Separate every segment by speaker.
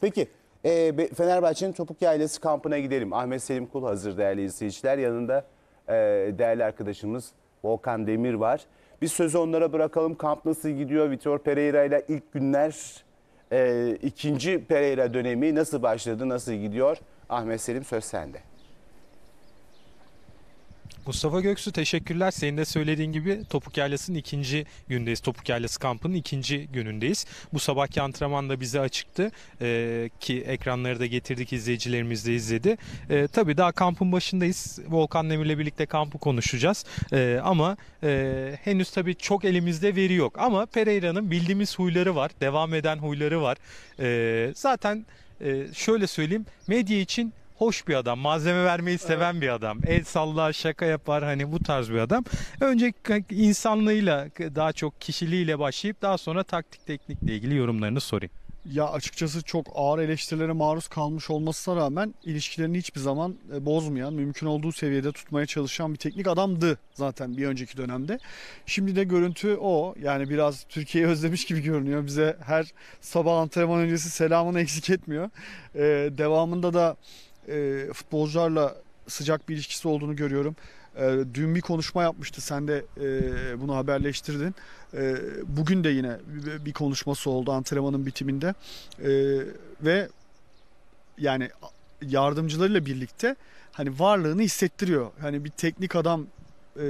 Speaker 1: Peki e, Fenerbahçe'nin Topuk Yaylası kampına gidelim. Ahmet Selim Kul hazır değerli izleyiciler. Yanında e, değerli arkadaşımız Volkan Demir var. Biz sözü
Speaker 2: onlara bırakalım. Kamp nasıl gidiyor? Vitor Pereira ile ilk günler e, ikinci Pereira dönemi nasıl başladı, nasıl gidiyor? Ahmet Selim söz sende.
Speaker 1: Mustafa Göksu teşekkürler. Senin de söylediğin gibi Topuk Yaylası'nın ikinci gündeyiz. Topuk Yaylası kampının ikinci günündeyiz. Bu sabahki antrenman da bize açıktı ee, ki ekranları da getirdik izleyicilerimiz de izledi. Ee, tabii daha kampın başındayız. Volkan Demir'le birlikte kampı konuşacağız. Ee, ama e, henüz tabii çok elimizde veri yok. Ama Pereira'nın bildiğimiz huyları var. Devam eden huyları var. Ee, zaten e, şöyle söyleyeyim medya için hoş bir adam. Malzeme vermeyi seven evet. bir adam. El sallar, şaka yapar hani bu tarz bir adam. Önce insanlığıyla daha çok kişiliğiyle başlayıp daha sonra taktik teknikle ilgili yorumlarını sorayım.
Speaker 2: Ya açıkçası çok ağır eleştirilere maruz kalmış olmasına rağmen ilişkilerini hiçbir zaman e, bozmayan, mümkün olduğu seviyede tutmaya çalışan bir teknik adamdı zaten bir önceki dönemde. Şimdi de görüntü o. Yani biraz Türkiye'yi özlemiş gibi görünüyor. Bize her sabah antrenman öncesi selamını eksik etmiyor. Ee, devamında da e, futbolcularla sıcak bir ilişkisi olduğunu görüyorum. E, dün bir konuşma yapmıştı. Sen de e, bunu haberleştirdin. E, bugün de yine bir konuşması oldu antrenmanın bitiminde. E, ve yani yardımcılarıyla birlikte hani varlığını hissettiriyor. Hani bir teknik adam e,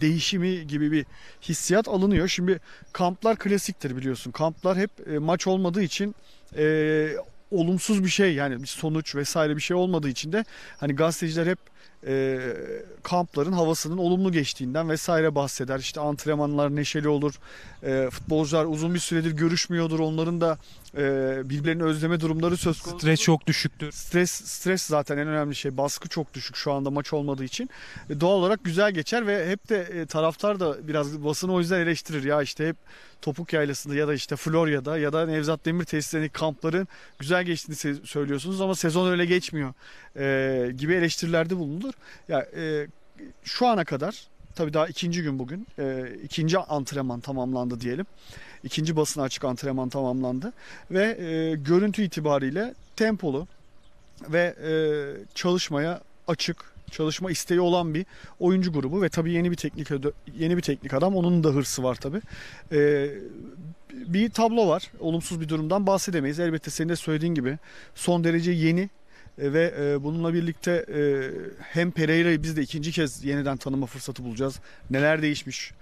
Speaker 2: değişimi gibi bir hissiyat alınıyor. Şimdi kamplar klasiktir biliyorsun. Kamplar hep e, maç olmadığı için e, olumsuz bir şey yani bir sonuç vesaire bir şey olmadığı için de hani gazeteciler hep e, kampların havasının olumlu geçtiğinden vesaire bahseder. İşte antrenmanlar neşeli olur. E, futbolcular uzun bir süredir görüşmüyordur. Onların da e, birbirlerini özleme durumları söz konusu. Stres çok düşüktür. Stres stres zaten en önemli şey. Baskı çok düşük şu anda maç olmadığı için. E, doğal olarak güzel geçer ve hep de e, taraftar da biraz basını o yüzden eleştirir. Ya işte hep Topuk Yaylası'nda ya da işte Florya'da ya da Nevzat Demir tesislerindeki kampların güzel geçtiğini söylüyorsunuz ama sezon öyle geçmiyor e, gibi eleştirilerde bulunulur. Ya e, şu ana kadar Tabii daha ikinci gün bugün. E, ikinci antrenman tamamlandı diyelim. İkinci basın açık antrenman tamamlandı. Ve e, görüntü itibariyle tempolu ve e, çalışmaya açık, çalışma isteği olan bir oyuncu grubu ve tabii yeni bir teknik yeni bir teknik adam onun da hırsı var tabii. Ee, bir tablo var. Olumsuz bir durumdan bahsedemeyiz. Elbette senin de söylediğin gibi son derece yeni e, ve e, bununla birlikte e, hem Pereira'yı biz de ikinci kez yeniden tanıma fırsatı bulacağız. Neler değişmiş?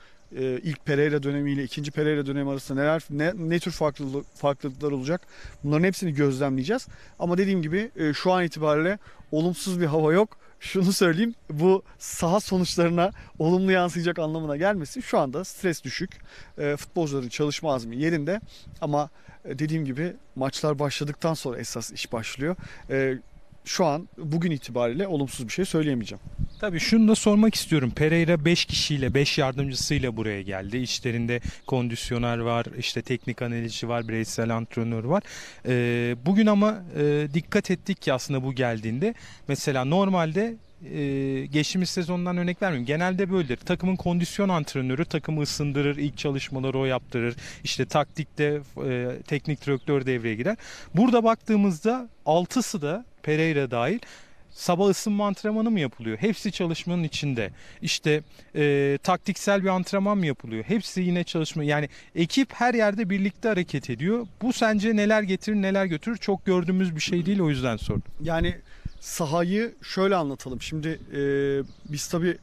Speaker 2: ilk Pereira dönemiyle ikinci Pereira dönemi arasında neler ne, ne tür farklılık, farklılıklar olacak? Bunların hepsini gözlemleyeceğiz. Ama dediğim gibi şu an itibariyle olumsuz bir hava yok. Şunu söyleyeyim bu saha sonuçlarına olumlu yansıyacak anlamına gelmesin. Şu anda stres düşük. futbolcuların çalışma azmi yerinde ama dediğim gibi maçlar başladıktan sonra esas iş başlıyor. E, şu an bugün itibariyle olumsuz bir şey söyleyemeyeceğim.
Speaker 1: Tabii şunu da sormak istiyorum. Pereira 5 kişiyle, 5 yardımcısıyla buraya geldi. İçlerinde kondisyoner var, işte teknik analizci var, bireysel antrenör var. Ee, bugün ama e, dikkat ettik ki aslında bu geldiğinde mesela normalde ee, geçtiğimiz sezondan örnek vermeyeyim. Genelde böyledir. Takımın kondisyon antrenörü takımı ısındırır, ilk çalışmaları o yaptırır. İşte taktikte e, teknik direktör devreye girer. Burada baktığımızda altısı da Pereira dahil sabah ısınma antrenmanı mı yapılıyor? Hepsi çalışmanın içinde. İşte e, taktiksel bir antrenman mı yapılıyor? Hepsi yine çalışma. Yani ekip her yerde birlikte hareket ediyor. Bu sence neler getirir neler götürür? Çok gördüğümüz bir şey değil o yüzden sordum.
Speaker 2: Yani sahayı şöyle anlatalım. Şimdi e, biz tabii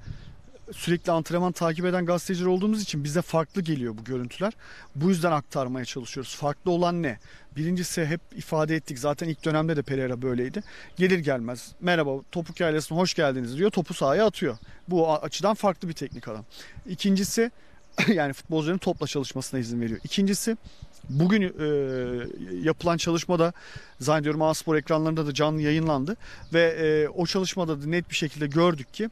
Speaker 2: sürekli antrenman takip eden gazeteciler olduğumuz için bize farklı geliyor bu görüntüler. Bu yüzden aktarmaya çalışıyoruz. Farklı olan ne? Birincisi hep ifade ettik. Zaten ilk dönemde de Pereira böyleydi. Gelir gelmez merhaba topuk ailesine hoş geldiniz diyor. Topu sahaya atıyor. Bu açıdan farklı bir teknik adam. İkincisi yani futbolcuların topla çalışmasına izin veriyor. İkincisi bugün e, yapılan çalışmada zannediyorum A Spor ekranlarında da canlı yayınlandı ve e, o çalışmada da net bir şekilde gördük ki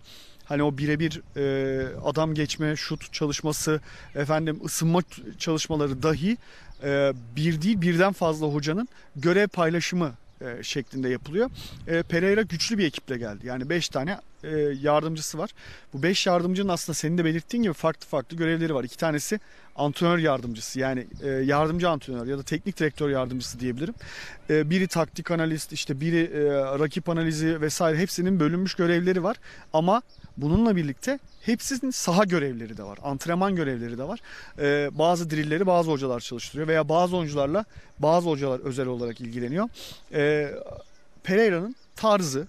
Speaker 2: Hani o birebir e, adam geçme, şut çalışması, efendim ısınma çalışmaları dahi e, bir değil birden fazla hocanın görev paylaşımı e, şeklinde yapılıyor. E, Pereira güçlü bir ekiple geldi. Yani 5 tane e, yardımcısı var. Bu 5 yardımcının aslında senin de belirttiğin gibi farklı farklı görevleri var. İki tanesi antrenör yardımcısı yani e, yardımcı antrenör ya da teknik direktör yardımcısı diyebilirim. E, biri taktik analist işte biri e, rakip analizi vesaire hepsinin bölünmüş görevleri var. Ama Bununla birlikte hepsinin saha görevleri de var. Antrenman görevleri de var. Ee, bazı drilleri bazı hocalar çalıştırıyor veya bazı oyuncularla bazı hocalar özel olarak ilgileniyor. Ee, Pereira'nın tarzı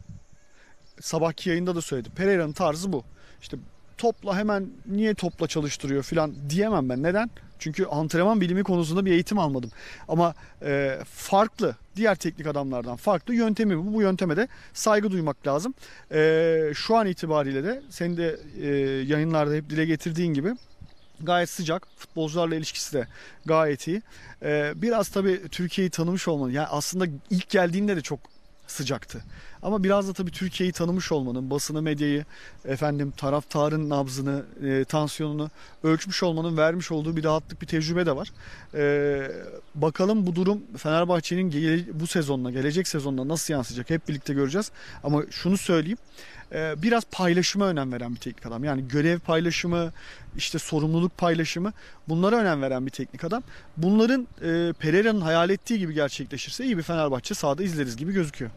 Speaker 2: sabahki yayında da söyledi. Pereira'nın tarzı bu. İşte topla hemen niye topla çalıştırıyor filan diyemem ben. Neden? Çünkü antrenman bilimi konusunda bir eğitim almadım. Ama e, farklı diğer teknik adamlardan farklı yöntemi bu. Bu yönteme de saygı duymak lazım. E, şu an itibariyle de senin de e, yayınlarda hep dile getirdiğin gibi gayet sıcak. Futbolcularla ilişkisi de gayet iyi. Ee, biraz tabii Türkiye'yi tanımış olman yani aslında ilk geldiğinde de çok sıcaktı. Ama biraz da tabii Türkiye'yi tanımış olmanın, basını, medyayı, efendim taraftarın nabzını, e, tansiyonunu ölçmüş olmanın vermiş olduğu bir rahatlık, bir tecrübe de var. E, bakalım bu durum Fenerbahçe'nin bu sezonla, gelecek sezonla nasıl yansıyacak hep birlikte göreceğiz. Ama şunu söyleyeyim. Ee, biraz paylaşıma önem veren bir teknik adam. Yani görev paylaşımı, işte sorumluluk paylaşımı bunlara önem veren bir teknik adam. Bunların e, Pereira'nın hayal ettiği gibi gerçekleşirse iyi bir Fenerbahçe sahada izleriz gibi gözüküyor.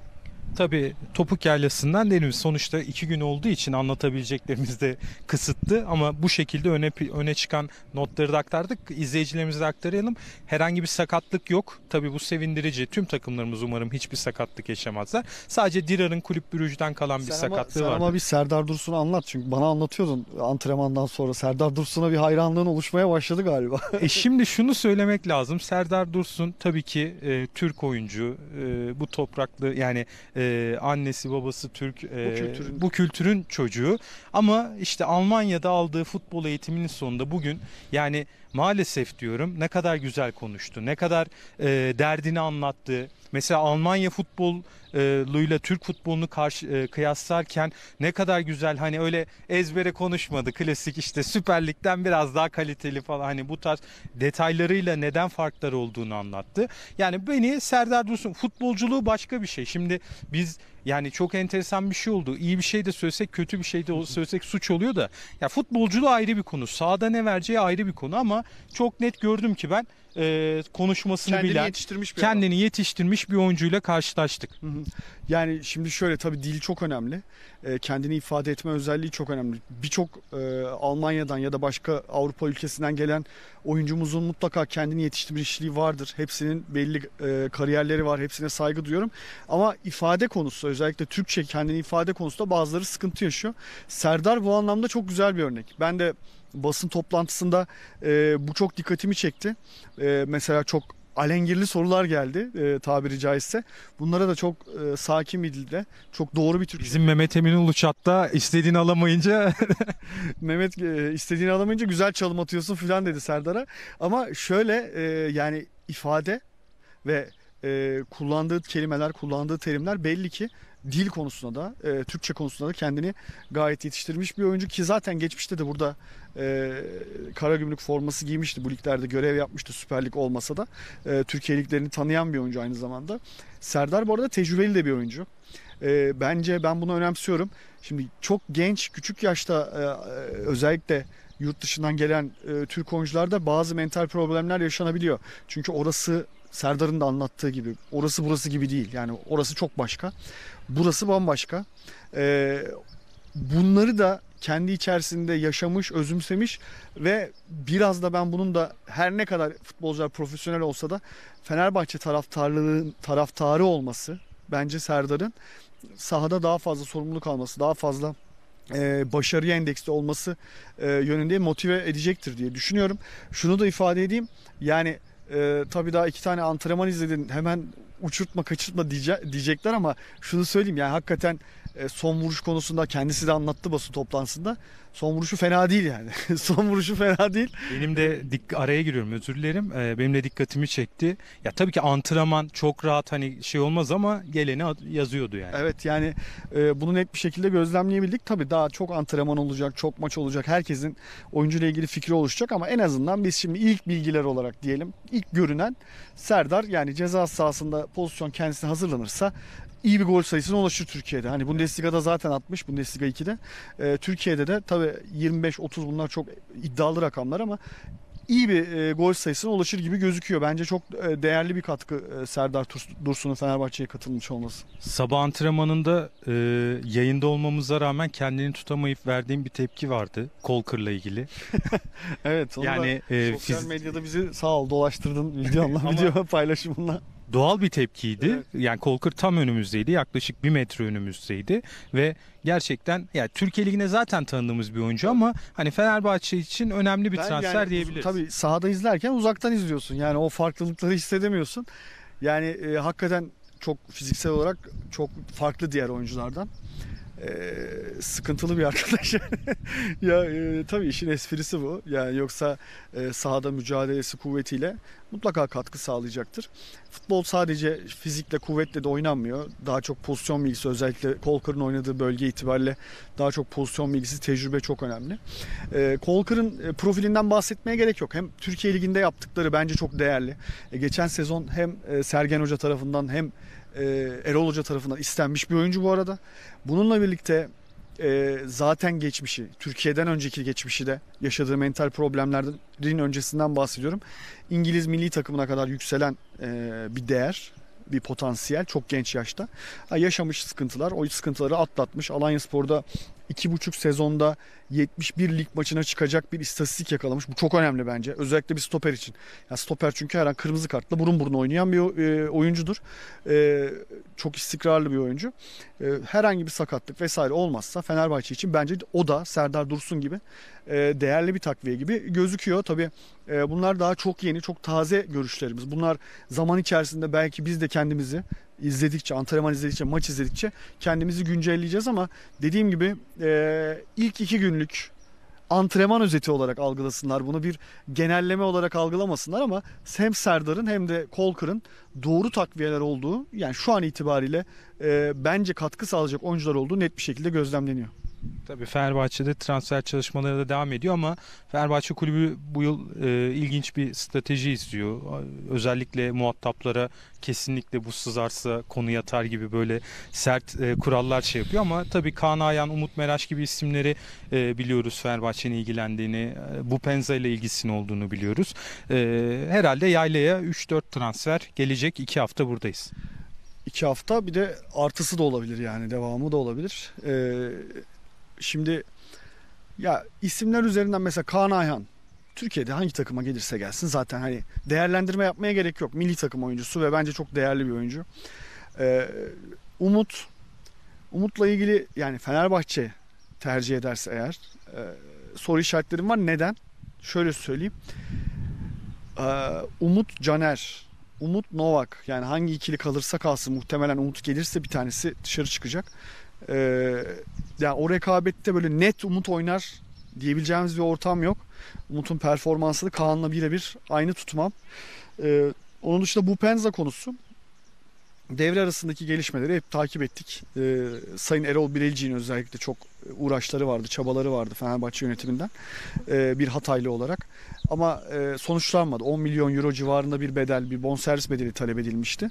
Speaker 1: Tabii topuk yaylasından denemiz. Sonuçta iki gün olduğu için anlatabileceklerimiz de kısıtlı ama bu şekilde öne, öne çıkan notları da aktardık. İzleyicilerimize de aktaralım. Herhangi bir sakatlık yok. Tabii bu sevindirici. Tüm takımlarımız umarım hiçbir sakatlık yaşamazlar. Sadece Dirar'ın kulüp bürücüden kalan bir sen sakatlığı var. Sen ama bir
Speaker 2: Serdar Dursun'u anlat. Çünkü bana anlatıyordun antrenmandan sonra. Serdar Dursun'a bir hayranlığın oluşmaya başladı galiba. e
Speaker 1: şimdi şunu söylemek lazım. Serdar Dursun tabii ki e, Türk oyuncu. E, bu topraklı yani e, e, annesi babası Türk e, bu, kültürün... bu kültürün çocuğu ama işte Almanya'da aldığı futbol eğitiminin sonunda bugün yani maalesef diyorum ne kadar güzel konuştu, ne kadar e, derdini anlattı. Mesela Almanya futboluyla Türk futbolunu karşı, e, kıyaslarken ne kadar güzel hani öyle ezbere konuşmadı. Klasik işte Süper Lig'den biraz daha kaliteli falan hani bu tarz detaylarıyla neden farklar olduğunu anlattı. Yani beni Serdar Dursun futbolculuğu başka bir şey. Şimdi biz yani çok enteresan bir şey oldu. İyi bir şey de söylesek, kötü bir şey de söylesek suç oluyor da. Ya futbolculuğu ayrı bir konu. Sahada ne vereceği ayrı bir konu ama çok net gördüm ki ben e, konuşmasını kendini bilen, yetiştirmiş bir kendini adam. yetiştirmiş bir
Speaker 2: oyuncuyla karşılaştık. Hı hı. Yani şimdi şöyle tabii dil çok önemli. E, kendini ifade etme özelliği çok önemli. Birçok e, Almanya'dan ya da başka Avrupa ülkesinden gelen oyuncumuzun mutlaka kendini yetiştirmişliği vardır. Hepsinin belli e, kariyerleri var. Hepsine saygı duyuyorum. Ama ifade konusu özellikle Türkçe kendini ifade konusunda bazıları sıkıntı yaşıyor. Serdar bu anlamda çok güzel bir örnek. Ben de basın toplantısında e, bu çok dikkatimi çekti. E, mesela çok alengirli sorular geldi e, tabiri caizse. Bunlara da çok e, sakin bir dilde, çok doğru bir Türkçe.
Speaker 1: Bizim Mehmet Emin Uluçat'ta istediğini alamayınca
Speaker 2: Mehmet e, istediğini alamayınca güzel çalım atıyorsun filan dedi Serdar'a. Ama şöyle e, yani ifade ve e, kullandığı kelimeler, kullandığı terimler belli ki dil konusunda da e, Türkçe konusunda da kendini gayet yetiştirmiş bir oyuncu ki zaten geçmişte de burada e, Karagümrük forması giymişti. Bu liglerde görev yapmıştı Süper Lig olmasa da. E, Türkiye liglerini tanıyan bir oyuncu aynı zamanda. Serdar bu arada tecrübeli de bir oyuncu. E, bence ben bunu önemsiyorum. Şimdi çok genç, küçük yaşta e, e özellikle yurt dışından gelen e, Türk oyuncularda bazı mental problemler yaşanabiliyor. Çünkü orası Serdar'ın da anlattığı gibi orası burası gibi değil. Yani orası çok başka. Burası bambaşka. Ee, bunları da kendi içerisinde yaşamış, özümsemiş ve biraz da ben bunun da her ne kadar futbolcular profesyonel olsa da Fenerbahçe taraftarlığının taraftarı olması bence Serdar'ın sahada daha fazla sorumluluk alması, daha fazla e, başarıya endeksli olması e, yönünde motive edecektir diye düşünüyorum. Şunu da ifade edeyim. Yani e, tabii daha iki tane antrenman izledin hemen uçurtma kaçırtma diyecekler ama şunu söyleyeyim yani hakikaten e, son vuruş konusunda kendisi de anlattı basın toplantısında. Son vuruşu fena değil yani. son vuruşu fena değil. Benim de
Speaker 1: dik araya giriyorum özür dilerim. Ee, benim de dikkatimi çekti. Ya tabii ki antrenman çok rahat hani şey olmaz ama geleni yazıyordu
Speaker 2: yani. Evet yani e, bunu net bir şekilde gözlemleyebildik. Tabii daha çok antrenman olacak, çok maç olacak. Herkesin oyuncuyla ilgili fikri oluşacak ama en azından biz şimdi ilk bilgiler olarak diyelim. ilk görünen Serdar yani ceza sahasında pozisyon kendisine hazırlanırsa iyi bir gol sayısına ulaşır Türkiye'de. Hani Bundesliga'da zaten 60, Bundesliga 2'de. E, ee, Türkiye'de de tabii 25-30 bunlar çok iddialı rakamlar ama iyi bir e, gol sayısına ulaşır gibi gözüküyor. Bence çok e, değerli bir katkı e, Serdar Dursun'un Fenerbahçe'ye katılmış olması.
Speaker 1: Sabah antrenmanında e, yayında olmamıza rağmen kendini tutamayıp verdiğim bir tepki vardı kol Kolkır'la ilgili.
Speaker 2: evet. Onu yani da, e, sosyal fiz... medyada bizi sağ ol dolaştırdın videonla, video paylaşımınla
Speaker 1: doğal bir tepkiydi. Evet. Yani Kolkır tam önümüzdeydi. Yaklaşık bir metre önümüzdeydi ve gerçekten yani
Speaker 2: Türkiye Ligi'ne zaten
Speaker 1: tanıdığımız bir oyuncu ama hani
Speaker 2: Fenerbahçe için önemli bir ben transfer yani, diyebiliriz. Tabii sahada izlerken uzaktan izliyorsun. Yani o farklılıkları hissedemiyorsun. Yani e, hakikaten çok fiziksel olarak çok farklı diğer oyunculardan. Ee, sıkıntılı bir arkadaş. ya e, tabii işin esprisi bu. Yani yoksa e, sahada mücadelesi kuvvetiyle mutlaka katkı sağlayacaktır. Futbol sadece fizikle kuvvetle de oynanmıyor. Daha çok pozisyon bilgisi özellikle Kolkar'ın oynadığı bölge itibariyle daha çok pozisyon bilgisi, tecrübe çok önemli. Ee, e, Kolkar'ın profilinden bahsetmeye gerek yok. Hem Türkiye Ligi'nde yaptıkları bence çok değerli. E, geçen sezon hem e, Sergen Hoca tarafından hem e, Erol Hoca tarafından istenmiş bir oyuncu bu arada. Bununla birlikte e, zaten geçmişi, Türkiye'den önceki geçmişi de yaşadığı mental problemlerin öncesinden bahsediyorum. İngiliz milli takımına kadar yükselen e, bir değer, bir potansiyel çok genç yaşta. Ha, yaşamış sıkıntılar, o sıkıntıları atlatmış. Alanya Spor'da 2,5 sezonda 71 lig maçına çıkacak bir istatistik yakalamış. Bu çok önemli bence. Özellikle bir stoper için. Yani stoper çünkü her an kırmızı kartla burun burun oynayan bir e, oyuncudur. E, çok istikrarlı bir oyuncu. E, herhangi bir sakatlık vesaire olmazsa Fenerbahçe için bence o da Serdar Dursun gibi değerli bir takviye gibi gözüküyor. Tabii bunlar daha çok yeni, çok taze görüşlerimiz. Bunlar zaman içerisinde belki biz de kendimizi izledikçe, antrenman izledikçe, maç izledikçe kendimizi güncelleyeceğiz ama dediğim gibi e, ilk iki günlük antrenman özeti olarak algılasınlar. Bunu bir genelleme olarak algılamasınlar ama hem Serdar'ın hem de Kolkır'ın doğru takviyeler olduğu yani şu an itibariyle e, bence katkı sağlayacak oyuncular olduğu net bir şekilde gözlemleniyor.
Speaker 1: Tabii Fenerbahçe'de transfer çalışmaları da devam ediyor ama Fenerbahçe kulübü bu yıl e, ilginç bir strateji istiyor. Özellikle muhataplara kesinlikle bu sızarsa konu yatar gibi böyle sert e, kurallar şey yapıyor ama tabii Kaan Ayan, Umut Meraş gibi isimleri e, biliyoruz Fenerbahçe'nin ilgilendiğini, e, bu Penza ile ilgisinin olduğunu biliyoruz. E, herhalde yaylaya 3-4 transfer gelecek. 2 hafta buradayız.
Speaker 2: İki hafta bir de artısı da olabilir yani devamı da olabilir. Ee, Şimdi ya isimler üzerinden mesela Kaan Ayhan Türkiye'de hangi takıma gelirse gelsin zaten hani değerlendirme yapmaya gerek yok. Milli takım oyuncusu ve bence çok değerli bir oyuncu. Ee, Umut Umut'la ilgili yani Fenerbahçe tercih ederse eğer e, soru işaretlerim var. Neden? Şöyle söyleyeyim. Ee, Umut Caner, Umut Novak yani hangi ikili kalırsa kalsın muhtemelen Umut gelirse bir tanesi dışarı çıkacak. E, ee, yani o rekabette böyle net Umut oynar diyebileceğimiz bir ortam yok. Umut'un performansını Kaan'la birebir aynı tutmam. E, onun dışında bu Penza konusu devre arasındaki gelişmeleri hep takip ettik. E, Sayın Erol Birelci'nin özellikle çok uğraşları vardı, çabaları vardı Fenerbahçe yönetiminden e, bir Hataylı olarak. Ama e, sonuçlanmadı. 10 milyon euro civarında bir bedel, bir bonservis bedeli talep edilmişti.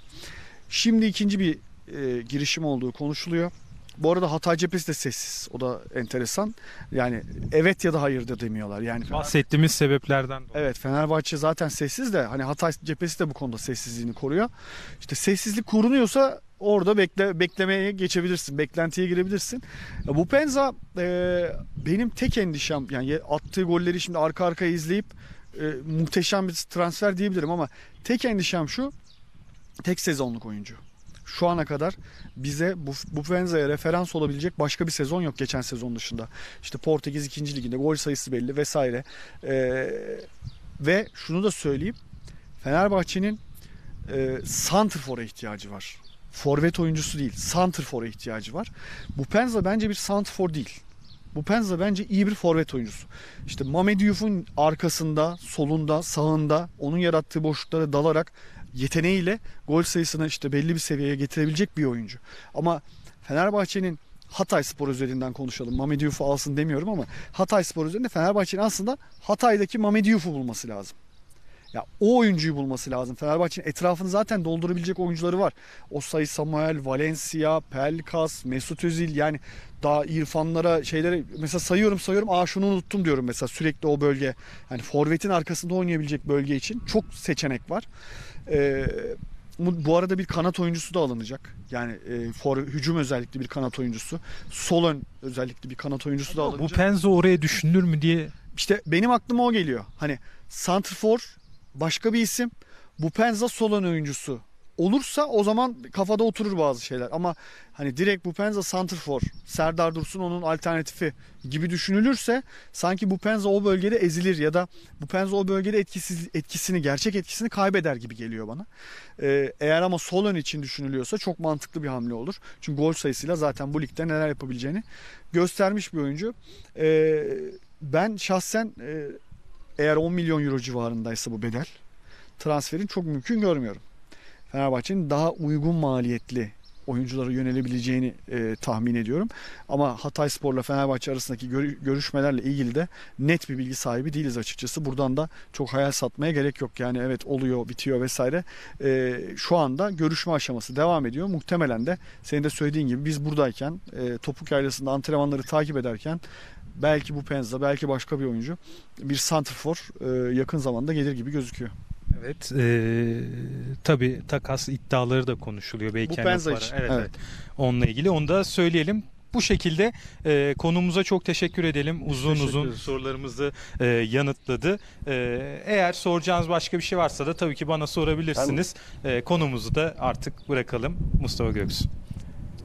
Speaker 2: Şimdi ikinci bir e, girişim olduğu konuşuluyor. Bu arada Hatay cephesi de sessiz. O da enteresan. Yani evet ya da hayır da demiyorlar. Yani Fener... bahsettiğimiz
Speaker 1: sebeplerden
Speaker 2: dolayı. Evet Fenerbahçe zaten sessiz de hani Hatay cephesi de bu konuda sessizliğini koruyor. İşte sessizlik korunuyorsa orada bekle, beklemeye geçebilirsin. Beklentiye girebilirsin. Ya bu Penza e, benim tek endişem yani attığı golleri şimdi arka arkaya izleyip e, muhteşem bir transfer diyebilirim ama tek endişem şu tek sezonluk oyuncu şu ana kadar bize bu Bufenza'ya referans olabilecek başka bir sezon yok geçen sezon dışında. İşte Portekiz 2. liginde gol sayısı belli vesaire. Ee, ve şunu da söyleyeyim. Fenerbahçe'nin e, santrfora ihtiyacı var. Forvet oyuncusu değil, santrfora ihtiyacı var. Bu Penza bence bir santrfor değil. Bu Penza bence iyi bir forvet oyuncusu. İşte Mamedyufun arkasında, solunda, sağında onun yarattığı boşluklara dalarak yeteneğiyle gol sayısını işte belli bir seviyeye getirebilecek bir oyuncu. Ama Fenerbahçe'nin Hatay Spor üzerinden konuşalım. Mamedi Yuf'u alsın demiyorum ama Hatay Spor üzerinde Fenerbahçe'nin aslında Hatay'daki Mamedi Yuf'u bulması lazım. Ya o oyuncuyu bulması lazım. Fenerbahçe'nin etrafını zaten doldurabilecek oyuncuları var. Osay Samuel, Valencia, Pelkas, Mesut Özil yani daha İrfanlara şeyleri mesela sayıyorum sayıyorum aa şunu unuttum diyorum mesela sürekli o bölge. yani forvetin arkasında oynayabilecek bölge için çok seçenek var. Ee, bu arada bir kanat oyuncusu da alınacak. Yani e, for hücum özellikli bir kanat oyuncusu, sol ön özellikli bir kanat oyuncusu da alınacak. Bu Penzo oraya düşünür mü diye işte benim aklıma o geliyor. Hani santrfor başka bir isim bu Penza Solon oyuncusu olursa o zaman kafada oturur bazı şeyler. Ama hani direkt bu Penza Santrfor, Serdar Dursun onun alternatifi gibi düşünülürse sanki bu Penza o bölgede ezilir ya da bu Penza o bölgede etkisiz, etkisini, gerçek etkisini kaybeder gibi geliyor bana. Ee, eğer ama Solon için düşünülüyorsa çok mantıklı bir hamle olur. Çünkü gol sayısıyla zaten bu ligde neler yapabileceğini göstermiş bir oyuncu. Ee, ben şahsen... E, eğer 10 milyon euro civarındaysa bu bedel transferin çok mümkün görmüyorum. Fenerbahçe'nin daha uygun maliyetli oyunculara yönelebileceğini e, tahmin ediyorum. Ama Hatay Spor'la Fenerbahçe arasındaki gör, görüşmelerle ilgili de net bir bilgi sahibi değiliz açıkçası. Buradan da çok hayal satmaya gerek yok. Yani evet oluyor, bitiyor vesaire. E, şu anda görüşme aşaması devam ediyor. Muhtemelen de senin de söylediğin gibi biz buradayken e, Topuk Yaylası'nda antrenmanları takip ederken belki bu Penza, belki başka bir oyuncu bir santrfor e, yakın zamanda gelir gibi gözüküyor. Evet, e,
Speaker 1: tabi takas iddiaları da konuşuluyor belki. Bu hani Penza için. Evet, evet. evet. Onunla ilgili onu da söyleyelim bu şekilde e, konumuza çok teşekkür edelim. Uzun uzun sorularımızı e, yanıtladı. E, eğer soracağınız başka bir şey varsa da tabii ki bana sorabilirsiniz. E, konumuzu da artık bırakalım
Speaker 2: Mustafa Göksu.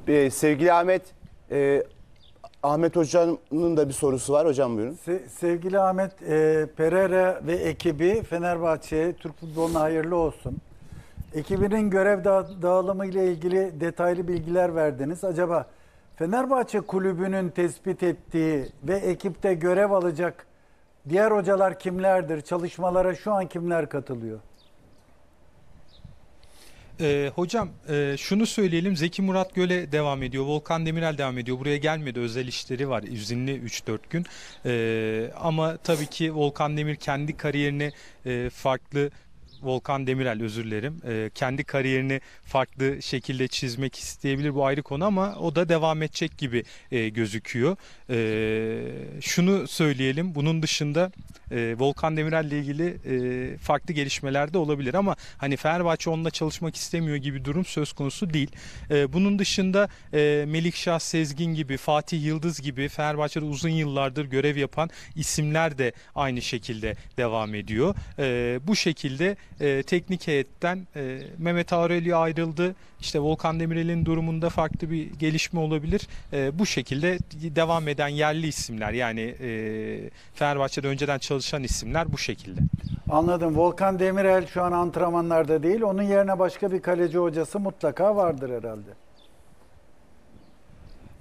Speaker 2: Ee, sevgili Ahmet, e, Ahmet Hoca'nın da bir sorusu var. Hocam buyurun. Se sevgili Ahmet e, Pereira ve ekibi Fenerbahçe'ye Türk futboluna hayırlı olsun. Ekibinin görev da dağılımı ile ilgili detaylı bilgiler verdiniz. Acaba Fenerbahçe kulübünün tespit ettiği ve ekipte görev alacak diğer hocalar kimlerdir? Çalışmalara şu an kimler katılıyor?
Speaker 1: Ee, hocam e, şunu söyleyelim Zeki Murat Göl'e devam ediyor. Volkan Demirel devam ediyor. Buraya gelmedi özel işleri var izinli 3-4 gün. Ee, ama tabii ki Volkan Demir kendi kariyerini e, farklı Volkan Demirel özür dilerim. Ee, kendi kariyerini farklı şekilde çizmek isteyebilir bu ayrı konu ama o da devam edecek gibi e, gözüküyor. Ee, şunu söyleyelim. Bunun dışında e, Volkan Demirel ile ilgili e, farklı gelişmeler de olabilir ama hani Fenerbahçe onunla çalışmak istemiyor gibi durum söz konusu değil. Ee, bunun dışında Melikşah Sezgin gibi, Fatih Yıldız gibi Fenerbahçe'de uzun yıllardır görev yapan isimler de aynı şekilde devam ediyor. bu şekilde e, teknik heyetten e, Mehmet Aurelio ayrıldı. İşte Volkan Demirel'in durumunda farklı bir gelişme olabilir. E, bu şekilde devam eden yerli isimler yani e, Fenerbahçe'de önceden çalışan isimler bu şekilde.
Speaker 2: Anladım. Volkan Demirel şu an antrenmanlarda değil. Onun yerine başka bir kaleci hocası mutlaka vardır herhalde.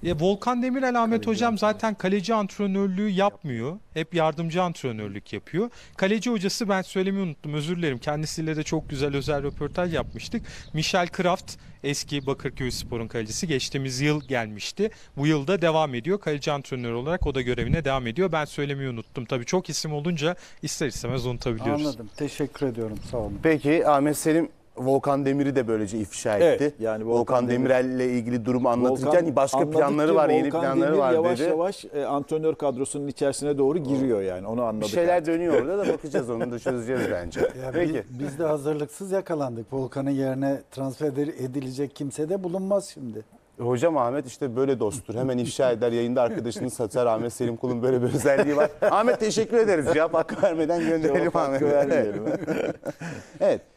Speaker 1: Ya e, Volkan Demir alamet kaleci Hocam zaten kaleci antrenörlüğü yapmıyor. Hep yardımcı antrenörlük yapıyor. Kaleci hocası ben söylemeyi unuttum özür dilerim. Kendisiyle de çok güzel özel röportaj yapmıştık. Michel Kraft eski Bakırköy Spor'un kalecisi geçtiğimiz yıl gelmişti. Bu yıl da devam ediyor. Kaleci antrenör olarak o da görevine devam ediyor. Ben söylemeyi unuttum. Tabii çok isim olunca ister istemez unutabiliyoruz. Anladım.
Speaker 2: Teşekkür ediyorum. Sağ olun. Peki Ahmet Selim Volkan Demir'i de böylece ifşa etti. Evet, yani Volkan, Volkan ile ilgili durumu anlatırken Volkan, başka planları var, Volkan yeni planları Demir var yavaş dedi. Yavaş yavaş e, antrenör kadrosunun içerisine doğru giriyor yani onu anladık. Bir şeyler artık. dönüyor orada da bakacağız onu da çözeceğiz bence. Ya Peki. Biz, biz de hazırlıksız yakalandık. Volkan'ın yerine transfer edilecek kimse de bulunmaz şimdi. Hocam Ahmet işte böyle dosttur. Hemen ifşa eder yayında arkadaşını satar. Ahmet Selim Kul'un böyle bir özelliği var. Ahmet teşekkür ederiz. Cevap hakkı vermeden gönderelim Ahmet'i.
Speaker 1: evet.